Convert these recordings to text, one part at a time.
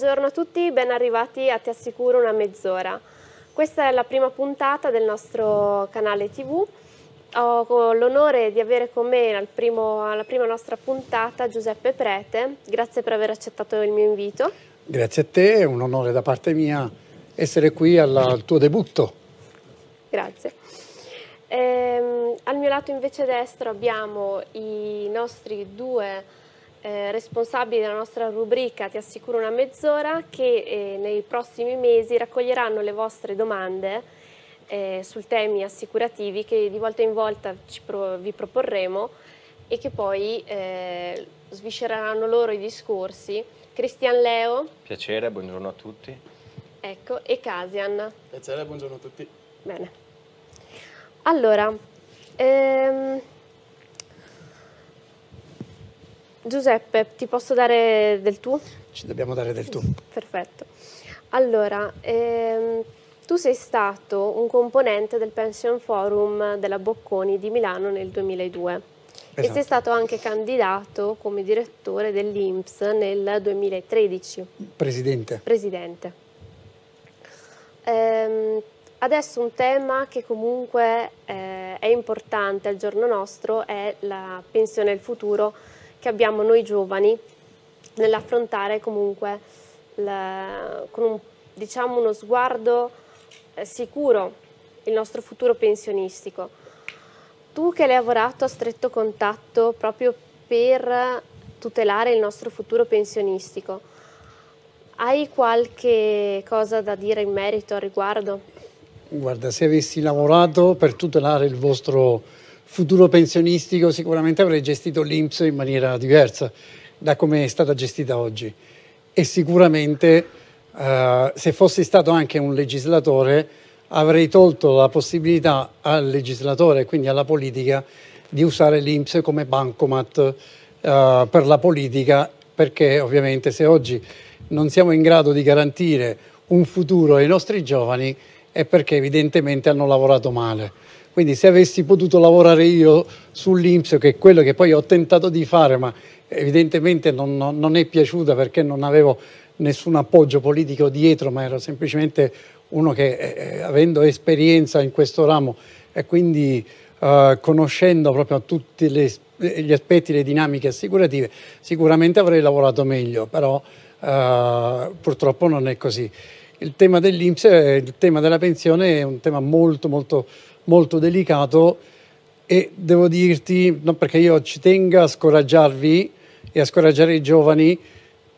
Buongiorno a tutti, ben arrivati a Ti assicuro una mezz'ora. Questa è la prima puntata del nostro canale TV. Ho l'onore di avere con me al primo, alla prima nostra puntata Giuseppe Prete. Grazie per aver accettato il mio invito. Grazie a te, è un onore da parte mia essere qui alla, al tuo debutto. Grazie. Ehm, al mio lato invece destro abbiamo i nostri due eh, responsabili della nostra rubrica Ti assicuro una mezz'ora che eh, nei prossimi mesi raccoglieranno le vostre domande eh, su temi assicurativi che di volta in volta pro vi proporremo e che poi eh, sviscereranno loro i discorsi. Cristian Leo. Piacere, buongiorno a tutti. Ecco, e Casian. Piacere, buongiorno a tutti. Bene. Allora, ehm, Giuseppe, ti posso dare del tu? Ci dobbiamo dare del tu. Perfetto. Allora, ehm, tu sei stato un componente del Pension Forum della Bocconi di Milano nel 2002 esatto. e sei esatto. stato anche candidato come direttore dell'INPS nel 2013. Presidente. Presidente. Ehm, adesso un tema che comunque eh, è importante al giorno nostro è la pensione e il futuro che abbiamo noi giovani nell'affrontare comunque la, con un, diciamo uno sguardo eh, sicuro il nostro futuro pensionistico. Tu che hai lavorato a stretto contatto proprio per tutelare il nostro futuro pensionistico, hai qualche cosa da dire in merito al riguardo? Guarda, se avessi lavorato per tutelare il vostro futuro pensionistico sicuramente avrei gestito l'Inps in maniera diversa da come è stata gestita oggi e sicuramente eh, se fossi stato anche un legislatore avrei tolto la possibilità al legislatore quindi alla politica di usare l'Inps come bancomat eh, per la politica perché ovviamente se oggi non siamo in grado di garantire un futuro ai nostri giovani è perché evidentemente hanno lavorato male. Quindi se avessi potuto lavorare io sull'Inps, che è quello che poi ho tentato di fare, ma evidentemente non, non, è piaciuta perché non avevo nessun appoggio politico dietro, ma ero semplicemente uno che, eh, eh, avendo esperienza in questo ramo e quindi eh, conoscendo proprio tutti le, eh, gli aspetti, le dinamiche assicurative, sicuramente avrei lavorato meglio, però eh, purtroppo non è così. Il tema dell'Inps, eh, il tema della pensione è un tema molto molto molto delicato e devo dirti, no, perché io ci tengo a scoraggiarvi e a scoraggiare i giovani,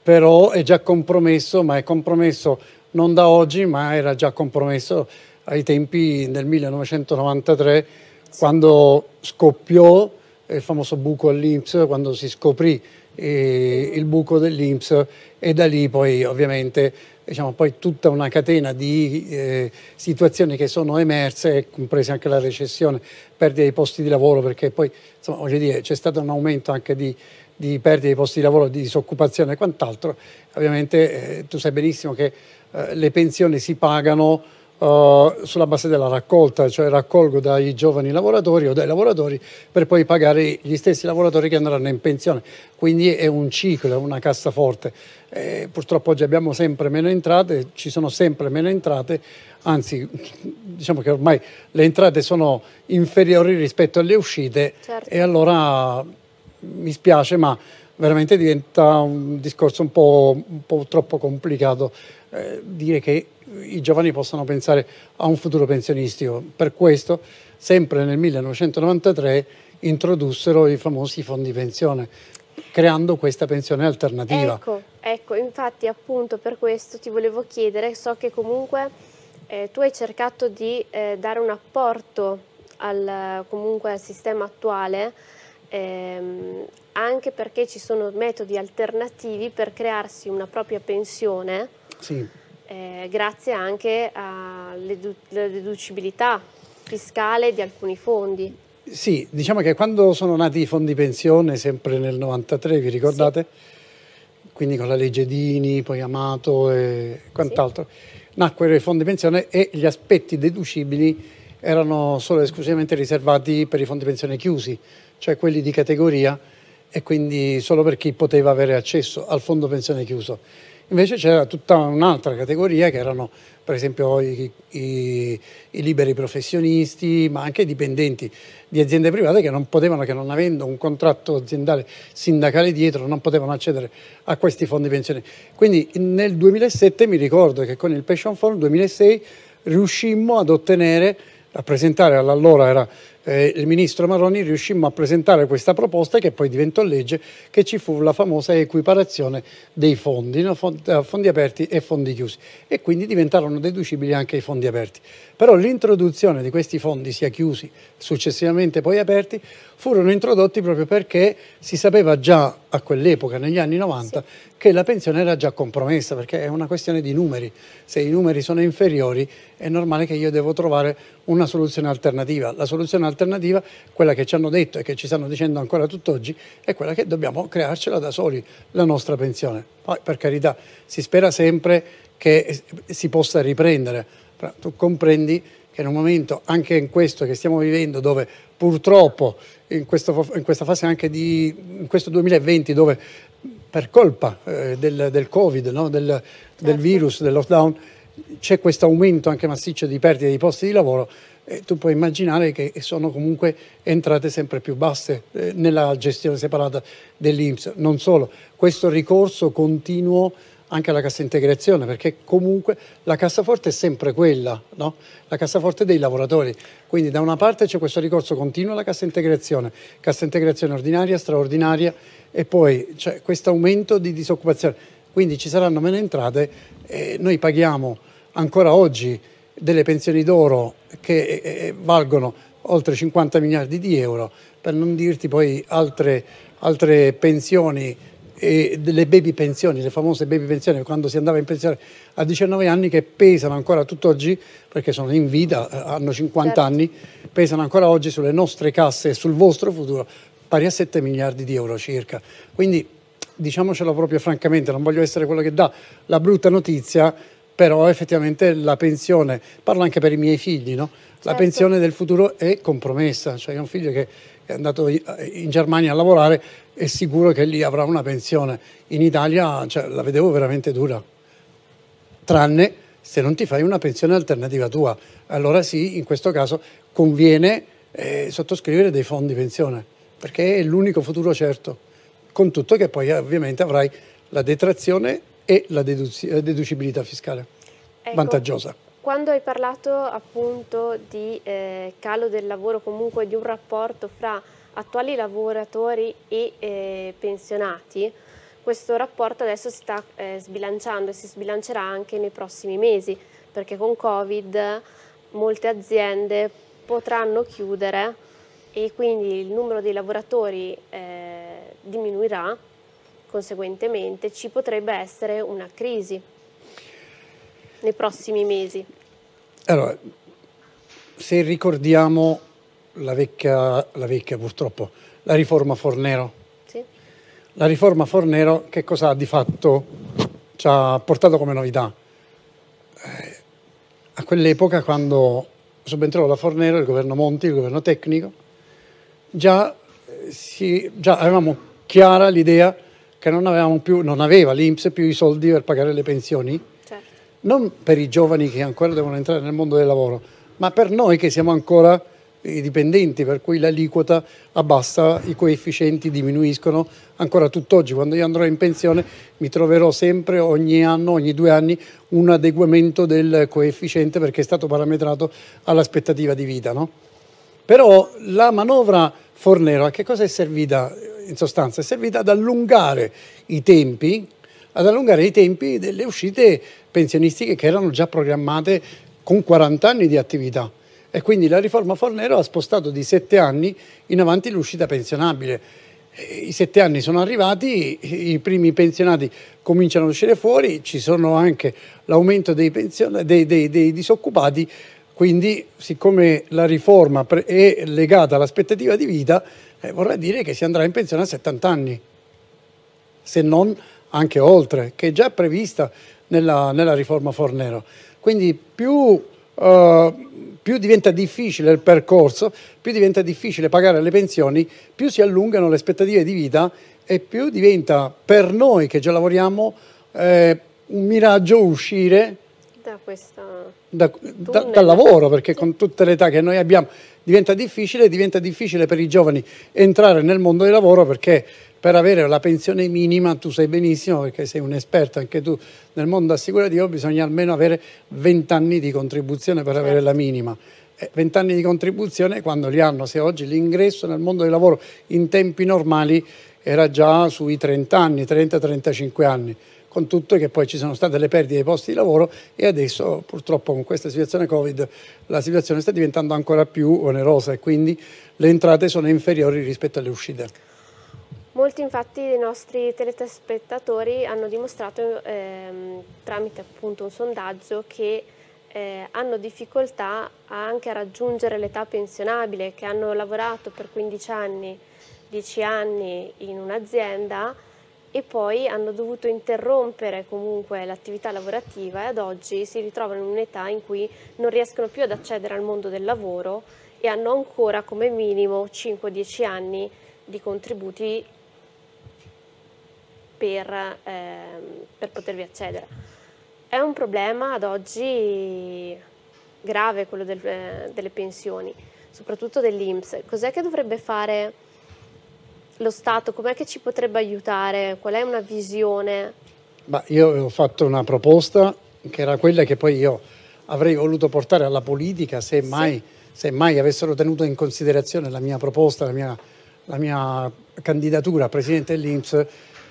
però è già compromesso, ma è compromesso non da oggi, ma era già compromesso ai tempi del 1993, sì. quando scoppiò il famoso buco all'Inps, quando si scoprì e il buco dell'Inps e da lì poi ovviamente diciamo, poi tutta una catena di eh, situazioni che sono emerse, comprese anche la recessione, perdita dei posti di lavoro, perché poi insomma, dire, c'è stato un aumento anche di, di perdita dei posti di lavoro, di disoccupazione e quant'altro. Ovviamente eh, tu sai benissimo che eh, le pensioni si pagano uh, sulla base della raccolta, cioè raccolgo dai giovani lavoratori o dai lavoratori per poi pagare gli stessi lavoratori che andranno in pensione. Quindi è un ciclo, è una cassaforte. Eh, purtroppo oggi abbiamo sempre meno entrate, ci sono sempre meno entrate, anzi diciamo che ormai le entrate sono inferiori rispetto alle uscite certo. e allora mi spiace ma veramente diventa un discorso un po', un po troppo complicato eh, dire che i giovani possano pensare a un futuro pensionistico. Per questo, sempre nel 1993, introdussero i famosi fondi pensione, creando questa pensione alternativa. Ecco, ecco infatti appunto per questo ti volevo chiedere, so che comunque eh, tu hai cercato di eh, dare un apporto al, comunque, al sistema attuale, ehm, anche perché ci sono metodi alternativi per crearsi una propria pensione, sì. eh, grazie anche alla deducibilità fiscale di alcuni fondi. Sì, diciamo che quando sono nati i fondi pensione, sempre nel 93, vi ricordate? Sì. Quindi con la legge Dini, poi Amato e quant'altro, sì. nacquero i fondi pensione e gli aspetti deducibili erano solo e esclusivamente riservati per i fondi pensione chiusi cioè quelli di categoria e quindi solo per chi poteva avere accesso al fondo pensione chiuso. Invece c'era tutta un'altra categoria che erano per esempio i, i, i, liberi professionisti, ma anche i dipendenti di aziende private che non potevano, che non avendo un contratto aziendale sindacale dietro, non potevano accedere a questi fondi pensione. Quindi nel 2007 mi ricordo che con il Pension Fund 2006 riuscimmo ad ottenere, a presentare all'allora era eh, il ministro Maroni riuscimmo a presentare questa proposta che poi diventò legge, che ci fu la famosa equiparazione dei fondi, no? Eh, fondi aperti e fondi chiusi e quindi diventarono deducibili anche i fondi aperti. Però l'introduzione di questi fondi sia chiusi, successivamente poi aperti, furono introdotti proprio perché si sapeva già a quell'epoca, negli anni 90, sì. che la pensione era già compromessa, perché è una questione di numeri. Se i numeri sono inferiori è normale che io devo trovare una soluzione alternativa. La soluzione alternativa alternativa, quella che ci hanno detto e che ci stanno dicendo ancora tutt'oggi, è quella che dobbiamo crearcela da soli, la nostra pensione. Poi, per carità, si spera sempre che si possa riprendere, però tu comprendi che in un momento, anche in questo che stiamo vivendo, dove purtroppo in, questo, in questa fase anche di in questo 2020, dove per colpa eh, del, del, Covid, no? del, del certo. virus, del lockdown, c'è questo aumento anche massiccio di perdite di posti di lavoro, eh, tu puoi immaginare che sono comunque entrate sempre più basse eh, nella gestione separata dell'Inps. Non solo, questo ricorso continuo anche alla cassa integrazione, perché comunque la cassaforte è sempre quella, no? la cassaforte dei lavoratori. Quindi da una parte c'è questo ricorso continuo alla cassa integrazione, cassa integrazione ordinaria, straordinaria e poi c'è questo aumento di disoccupazione. Quindi ci saranno meno entrate e noi paghiamo ancora oggi delle pensioni d'oro che eh, eh, valgono oltre 50 miliardi di euro, per non dirti poi altre, altre pensioni delle baby pensioni, le famose baby pensioni, quando si andava in pensione a 19 anni, che pesano ancora tutt'oggi, perché sono in vita, eh, hanno 50 certo. anni, pesano ancora oggi sulle nostre casse e sul vostro futuro, pari a 7 miliardi di euro circa. Quindi diciamocelo proprio francamente, non voglio essere quello che dà la brutta notizia, però effettivamente la pensione, parlo anche per i miei figli, no? la certo. pensione del futuro è compromessa, cioè un figlio che è andato in Germania a lavorare è sicuro che lì avrà una pensione, in Italia cioè, la vedevo veramente dura, tranne se non ti fai una pensione alternativa tua, allora sì, in questo caso conviene eh, sottoscrivere dei fondi pensione, perché è l'unico futuro certo, con tutto che poi ovviamente avrai la detrazione e la deducibilità fiscale ecco, vantaggiosa. Quando hai parlato appunto di eh, calo del lavoro, comunque di un rapporto fra attuali lavoratori e eh, pensionati, questo rapporto adesso si sta eh, sbilanciando e si sbilancerà anche nei prossimi mesi, perché con Covid molte aziende potranno chiudere e quindi il numero dei lavoratori eh, diminuirà conseguentemente ci potrebbe essere una crisi nei prossimi mesi. Allora, se ricordiamo la vecchia, la vecchia purtroppo, la riforma Fornero. Sì. La riforma Fornero che cosa ha di fatto, ci ha portato come novità? Eh, a quell'epoca quando subentrò la Fornero, il governo Monti, il governo tecnico, già, eh, si, già avevamo chiara l'idea che che non, più, non aveva l'Inps più i soldi per pagare le pensioni, certo. non per i giovani che ancora devono entrare nel mondo del lavoro, ma per noi che siamo ancora i dipendenti, per cui l'aliquota abbassa, i coefficienti diminuiscono. Ancora tutt'oggi, quando io andrò in pensione, mi troverò sempre ogni anno, ogni due anni, un adeguamento del coefficiente perché è stato parametrato all'aspettativa di vita. No? Però la manovra Fornero a che cosa è servita? in sostanza è servita ad allungare i tempi, allungare i tempi delle uscite pensionistiche che erano già programmate con 40 anni di attività. E quindi la riforma Fornero ha spostato di 7 anni in avanti l'uscita pensionabile. Eh, I 7 anni sono arrivati, i primi pensionati cominciano ad uscire fuori, ci sono anche l'aumento dei, dei, dei, dei disoccupati, quindi siccome la riforma è legata all'aspettativa di vita, eh, vorrà dire che si andrà in pensione a 70 anni, se non anche oltre, che è già prevista nella, nella riforma Fornero. Quindi più, eh, più diventa difficile il percorso, più diventa difficile pagare le pensioni, più si allungano le aspettative di vita e più diventa per noi che già lavoriamo eh, un miraggio uscire da questo da, da, dal lavoro, perché con tutte le età che noi abbiamo diventa difficile, diventa difficile per i giovani entrare nel mondo del lavoro perché per avere la pensione minima, tu sai benissimo perché sei un esperto anche tu nel mondo assicurativo, bisogna almeno avere 20 anni di contribuzione per certo. avere la certo. minima. 20 eh, anni di contribuzione quando li hanno, se oggi l'ingresso nel mondo del lavoro in tempi normali era già sui 30 anni, 30-35 anni con tutto che poi ci sono state le perdite dei posti di lavoro e adesso purtroppo con questa situazione Covid la situazione sta diventando ancora più onerosa e quindi le entrate sono inferiori rispetto alle uscite. Molti infatti dei nostri telespettatori hanno dimostrato ehm, tramite appunto un sondaggio che eh, hanno difficoltà anche a raggiungere l'età pensionabile, che hanno lavorato per 15 anni, 10 anni in un'azienda e poi hanno dovuto interrompere comunque l'attività lavorativa e ad oggi si ritrovano in un'età in cui non riescono più ad accedere al mondo del lavoro e hanno ancora come minimo 5-10 anni di contributi per, eh, per potervi accedere. È un problema ad oggi grave quello del, eh, delle pensioni, soprattutto dell'Inps. Cos'è che dovrebbe fare? lo Stato, com'è che ci potrebbe aiutare? Qual è una visione? Bah, io ho fatto una proposta che era quella che poi io avrei voluto portare alla politica se mai, sì. se mai avessero tenuto in considerazione la mia proposta, la mia, la mia candidatura a presidente dell'Inps,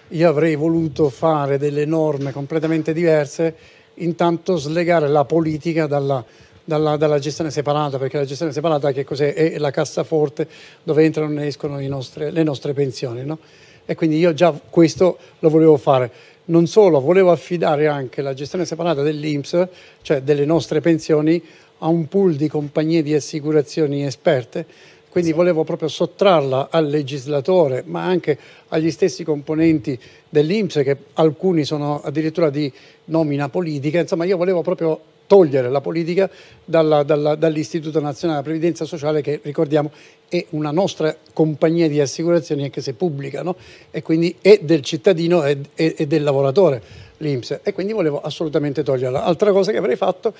io avrei voluto fare delle norme completamente diverse, intanto slegare la politica dalla, dalla, dalla, gestione separata, perché la gestione separata che cos'è? È la cassaforte dove entrano e escono nostre, le nostre pensioni. No? E quindi io già questo lo volevo fare. Non solo, volevo affidare anche la gestione separata dell'INPS, cioè delle nostre pensioni, a un pool di compagnie di assicurazioni esperte quindi esatto. volevo proprio sottrarla al legislatore, ma anche agli stessi componenti dell'Inps, che alcuni sono addirittura di nomina politica, insomma io volevo proprio togliere la politica dall'Istituto Nazionale della Previdenza Sociale che ricordiamo è una nostra compagnia di assicurazioni anche se pubblica no? e quindi è del cittadino e, e, e del lavoratore l'Inps e quindi volevo assolutamente toglierla. Altra cosa che avrei fatto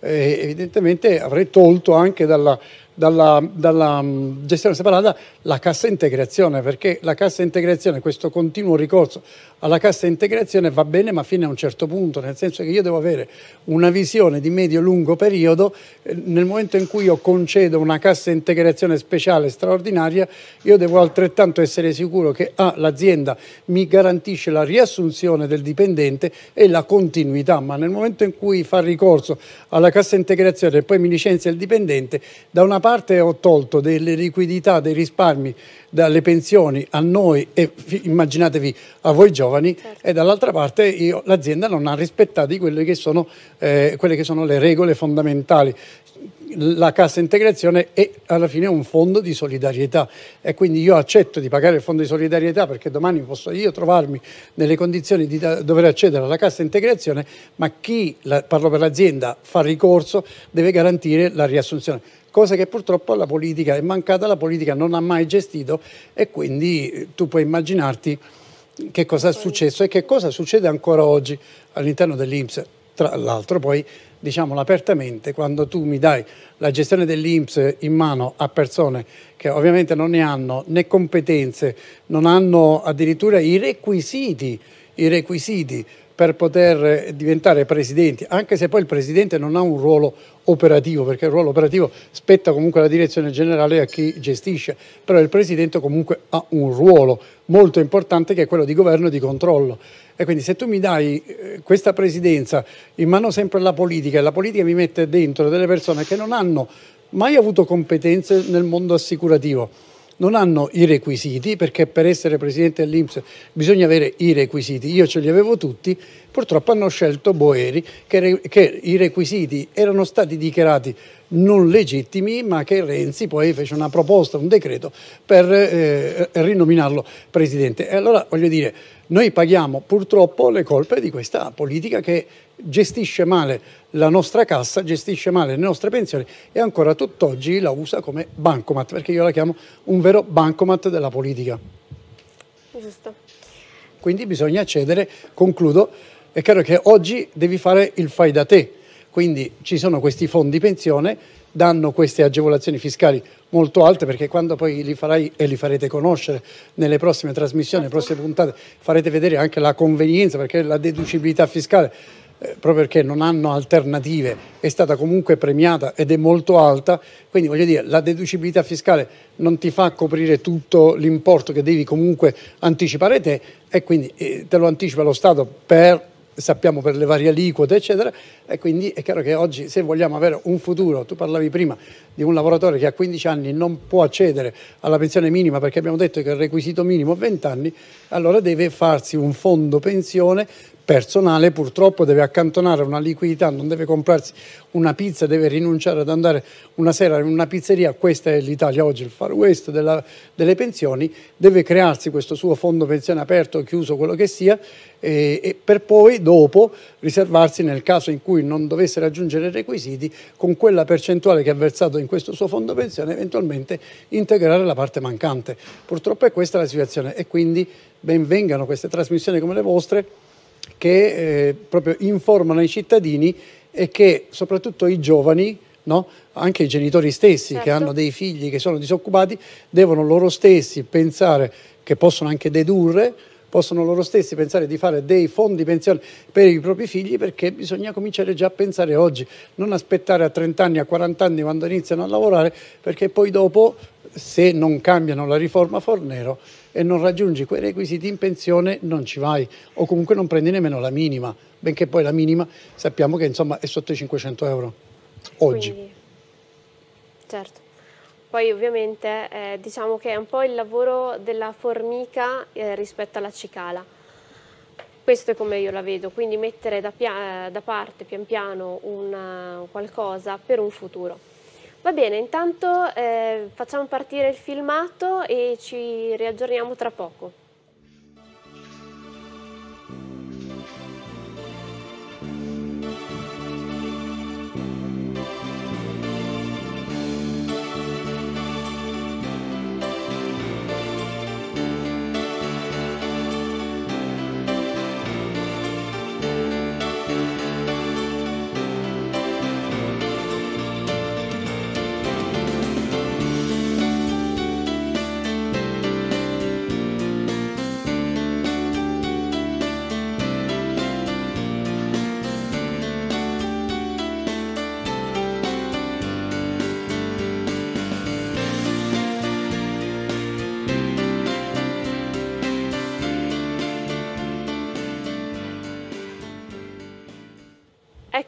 eh, evidentemente avrei tolto anche dalla, dalla, dalla mm, gestione separata la cassa integrazione, perché la cassa integrazione, questo continuo ricorso alla cassa integrazione va bene ma fino a un certo punto, nel senso che io devo avere una visione di medio-lungo periodo, eh, nel momento in cui io concedo una cassa integrazione speciale straordinaria, io devo altrettanto essere sicuro che ah, l'azienda mi garantisce la riassunzione del dipendente e la continuità, ma nel momento in cui fa ricorso alla cassa integrazione e poi mi licenzia il dipendente, da una parte ho tolto delle liquidità, dei risparmi dalle pensioni a noi e immaginatevi a voi giovani certo. e dall'altra parte l'azienda non ha rispettato quelle che, sono, eh, quelle che sono le regole fondamentali la cassa integrazione è alla fine un fondo di solidarietà e quindi io accetto di pagare il fondo di solidarietà perché domani posso io trovarmi nelle condizioni di dover accedere alla cassa integrazione, ma chi, parlo per l'azienda, fa ricorso deve garantire la riassunzione cosa che purtroppo la politica è mancata, la politica non ha mai gestito e quindi eh, tu puoi immaginarti che cosa è successo e che cosa succede ancora oggi all'interno dell'Inps. Tra l'altro poi diciamolo apertamente, quando tu mi dai la gestione dell'Inps in mano a persone che ovviamente non ne hanno né competenze, non hanno addirittura i requisiti, i requisiti per poter diventare presidenti, anche se poi il presidente non ha un ruolo operativo, perché il ruolo operativo spetta comunque alla direzione generale a chi gestisce, però il presidente comunque ha un ruolo molto importante che è quello di governo e di controllo. E quindi se tu mi dai eh, questa presidenza in mano sempre alla politica e la politica mi mette dentro delle persone che non hanno mai avuto competenze nel mondo assicurativo, non hanno i requisiti, perché per essere presidente dell'Inps bisogna avere i requisiti, io ce li avevo tutti, purtroppo hanno scelto Boeri che, che i requisiti erano stati dichiarati non legittimi, ma che Renzi poi fece una proposta, un decreto per eh, rinominarlo presidente. E allora voglio dire, noi paghiamo purtroppo le colpe di questa politica che gestisce male la nostra cassa, gestisce male le nostre pensioni e ancora tutt'oggi la usa come bancomat, perché io la chiamo un vero bancomat della politica. Giusto. Quindi bisogna cedere, concludo, è chiaro che oggi devi fare il fai da te, quindi ci sono questi fondi pensione, danno queste agevolazioni fiscali molto alte perché quando poi li farai e li farete conoscere nelle prossime trasmissioni, nelle certo. prossime puntate, farete vedere anche la convenienza perché la deducibilità fiscale eh, proprio perché non hanno alternative, è stata comunque premiata ed è molto alta, quindi voglio dire la deducibilità fiscale non ti fa coprire tutto l'importo che devi comunque anticipare te e quindi eh, te lo anticipa lo Stato per sappiamo per le varie aliquote eccetera e quindi è chiaro che oggi se vogliamo avere un futuro, tu parlavi prima di un lavoratore che a 15 anni non può accedere alla pensione minima perché abbiamo detto che il requisito minimo è 20 anni, allora deve farsi un fondo pensione personale, purtroppo deve accantonare una liquidità, non deve comprarsi una pizza, deve rinunciare ad andare una sera in una pizzeria, questa è l'Italia oggi, il far west della, delle pensioni, deve crearsi questo suo fondo pensione aperto, chiuso, quello che sia, e, e per poi dopo riservarsi nel caso in cui non dovesse raggiungere i requisiti con quella percentuale che ha versato in questo suo fondo pensione eventualmente integrare la parte mancante. Purtroppo è questa la situazione e quindi benvengano queste trasmissioni come le vostre che eh, proprio informano i cittadini e che soprattutto i giovani No? anche i genitori stessi certo. che hanno dei figli che sono disoccupati devono loro stessi pensare che possono anche dedurre possono loro stessi pensare di fare dei fondi pensione per i propri figli perché bisogna cominciare già a pensare oggi, non aspettare a 30 anni, a 40 anni quando iniziano a lavorare perché poi dopo se non cambiano la riforma Fornero e non raggiungi quei requisiti in pensione non ci vai o comunque non prendi nemmeno la minima, benché poi la minima sappiamo che insomma è sotto i 500 euro oggi. Quindi, certo. Poi ovviamente eh, diciamo che è un po' il lavoro della formica eh, rispetto alla cicala. Questo è come io la vedo, quindi mettere da, da parte pian piano una, eh, qualcosa per un futuro. Va bene, intanto eh, facciamo partire il filmato e ci riaggiorniamo tra poco.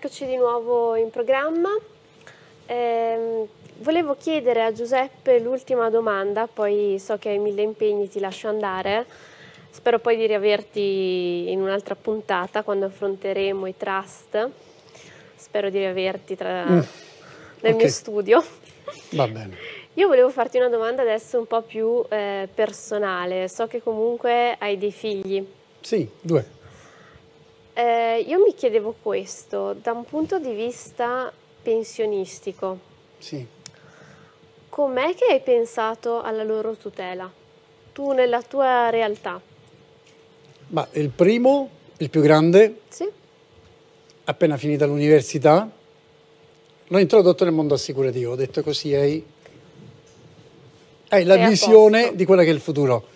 Eccoci di nuovo in programma. Eh, volevo chiedere a Giuseppe l'ultima domanda, poi so che hai mille impegni, ti lascio andare. Spero poi di riaverti in un'altra puntata quando affronteremo i trust. Spero di riaverti tra... mm. nel okay. mio studio. Va bene. Io volevo farti una domanda adesso un po' più eh, personale. So che comunque hai dei figli. Sì, due. Eh, io mi chiedevo questo, da un punto di vista pensionistico, sì. com'è che hai pensato alla loro tutela, tu nella tua realtà? Ma il primo, il più grande, sì. appena finita l'università, l'ho introdotto nel mondo assicurativo, ho detto così hai, hai la visione di quella che è il futuro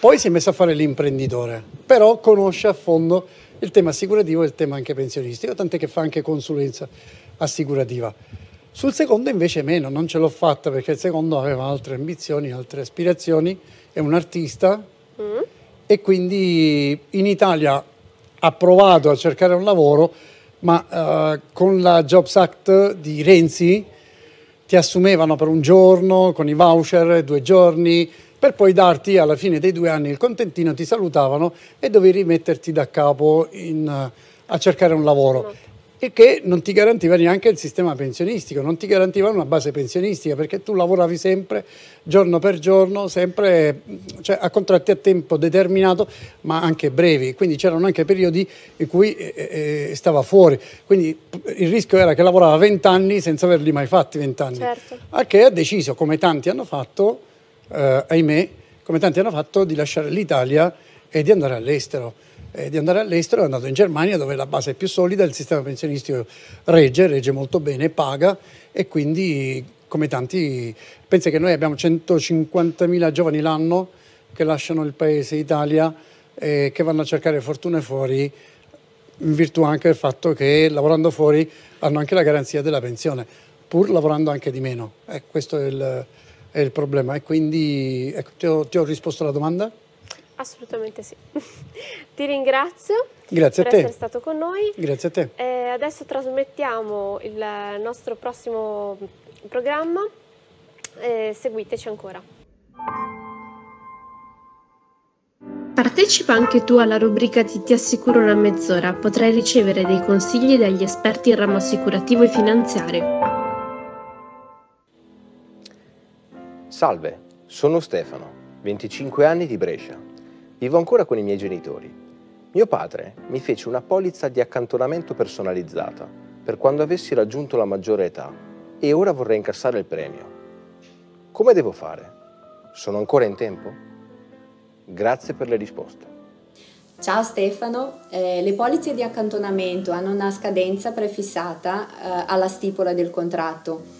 poi si è messo a fare l'imprenditore, però conosce a fondo il tema assicurativo e il tema anche pensionistico, tant'è che fa anche consulenza assicurativa. Sul secondo invece meno, non ce l'ho fatta perché il secondo aveva altre ambizioni, altre aspirazioni, è un artista mm. e quindi in Italia ha provato a cercare un lavoro, ma eh, con la Jobs Act di Renzi ti assumevano per un giorno, con i voucher due giorni, per poi darti alla fine dei due anni il contentino, ti salutavano e dovevi rimetterti da capo in, eh, a cercare un lavoro. E che non ti garantiva neanche il sistema pensionistico, non ti garantiva una base pensionistica perché tu lavoravi sempre, giorno per giorno, sempre mm, cioè, a contratti a tempo determinato ma anche brevi, quindi c'erano anche periodi in cui eh, eh, eh stava fuori, quindi il rischio era che lavorava 20 anni senza averli mai fatti 20 anni, certo. a che ha deciso, come tanti hanno fatto, eh, ahimè, come tanti hanno fatto, di lasciare l'Italia e di andare all'estero. E eh, di andare all'estero è andato in Germania dove la base è più solida, il sistema pensionistico regge, regge molto bene, paga e quindi come tanti, pensa che noi abbiamo 150.000 giovani l'anno che lasciano il paese Italia e che vanno a cercare fortune fuori in virtù anche del fatto che lavorando fuori hanno anche la garanzia della pensione, pur lavorando anche di meno. Eh, questo è il, è il problema. E quindi ecco, ti, ho, ti ho risposto alla domanda? Assolutamente sì. Ti ringrazio Grazie per essere stato con noi. Grazie a te. Eh, adesso trasmettiamo il nostro prossimo programma. Eh, seguiteci ancora. Partecipa anche tu alla rubrica di Ti assicuro una mezz'ora. Potrai ricevere dei consigli dagli esperti in ramo assicurativo e finanziario. Salve, sono Stefano, 25 anni di Brescia. Vivo ancora con i miei genitori. Mio padre mi fece una polizza di accantonamento personalizzata per quando avessi raggiunto la maggiore età e ora vorrei incassare il premio. Come devo fare? Sono ancora in tempo? Grazie per le risposte. Ciao Stefano, eh, le polizze di accantonamento hanno una scadenza prefissata eh, alla stipula del contratto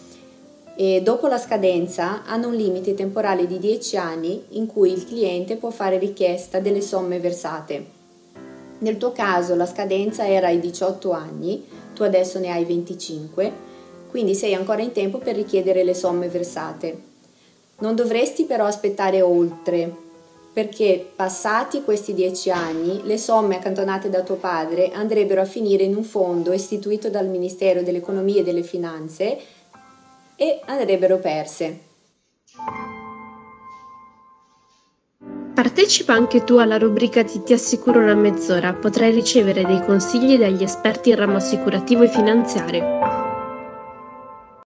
e dopo la scadenza hanno un limite temporale di 10 anni in cui il cliente può fare richiesta delle somme versate. Nel tuo caso la scadenza era ai 18 anni, tu adesso ne hai 25, quindi sei ancora in tempo per richiedere le somme versate. Non dovresti però aspettare oltre, perché passati questi 10 anni le somme accantonate da tuo padre andrebbero a finire in un fondo istituito dal Ministero dell'Economia e delle Finanze e andrebbero perse. Partecipa anche tu alla rubrica di Ti assicuro una mezz'ora, potrai ricevere dei consigli dagli esperti in ramo assicurativo e finanziario.